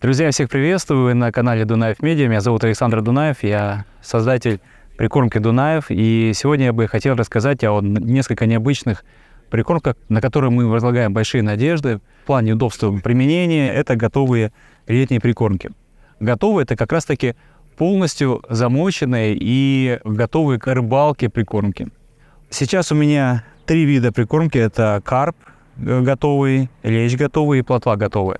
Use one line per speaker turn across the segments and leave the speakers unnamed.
Друзья, всех приветствую Вы на канале Дунаев Медиа. Меня зовут Александр Дунаев, я создатель прикормки Дунаев. И сегодня я бы хотел рассказать о несколько необычных прикормках, на которые мы возлагаем большие надежды в плане удобства применения. Это готовые летние прикормки. Готовые – это как раз-таки полностью замоченные и готовые к рыбалке прикормки. Сейчас у меня три вида прикормки. Это карп э, готовый, лещ готовый и плотва готовая.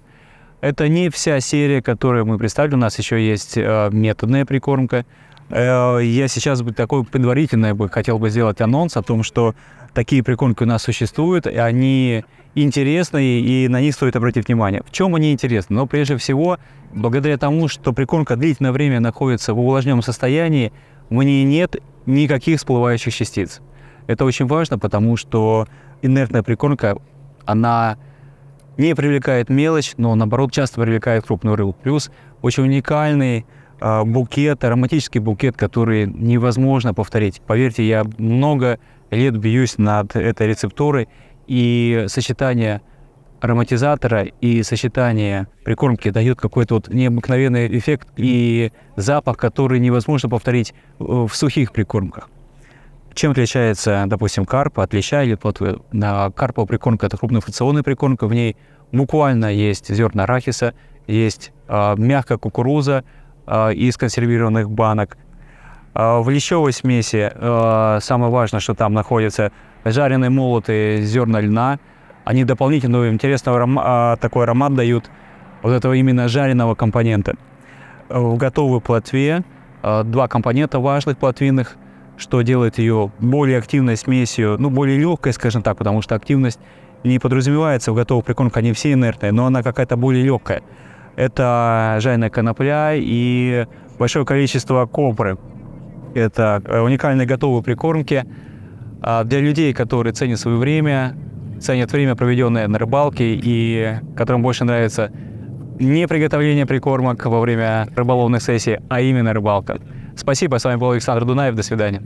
Это не вся серия, которую мы представили. У нас еще есть э, методная прикормка. Э, я сейчас бы такой предварительный бы хотел бы сделать анонс о том, что такие прикормки у нас существуют, и они интересны, и на них стоит обратить внимание. В чем они интересны? Но прежде всего, благодаря тому, что прикормка длительное время находится в увлажненном состоянии, в ней нет никаких всплывающих частиц. Это очень важно, потому что инертная прикормка, она не привлекает мелочь, но наоборот часто привлекает крупную рыбу. Плюс очень уникальный э, букет, ароматический букет, который невозможно повторить. Поверьте, я много лет бьюсь над этой рецептурой, и сочетание ароматизатора и сочетание прикормки дает какой-то вот необыкновенный эффект и запах, который невозможно повторить э, в сухих прикормках. Чем отличается, допустим, карп от леща или плотвы? На карпа прикормка – это крупнофракционная прикормка, в ней буквально есть зерна арахиса, есть э, мягкая кукуруза э, из консервированных банок. Э, в лещевой смеси э, самое важное, что там находятся жареные молотые зерна льна. Они дополнительно интересный арома, э, такой аромат дают вот этого именно жареного компонента. В готовой плотве э, два компонента важных плотвинных – что делает ее более активной смесью, ну, более легкой, скажем так, потому что активность не подразумевается в готовых прикормках, они все инертные, но она какая-то более легкая. Это жайная конопля и большое количество копры. Это э, уникальные готовые прикормки а, для людей, которые ценят свое время, ценят время, проведенное на рыбалке, и которым больше нравится не приготовление прикормок во время рыболовных сессии, а именно рыбалка. Спасибо, с вами был Александр Дунаев, до свидания.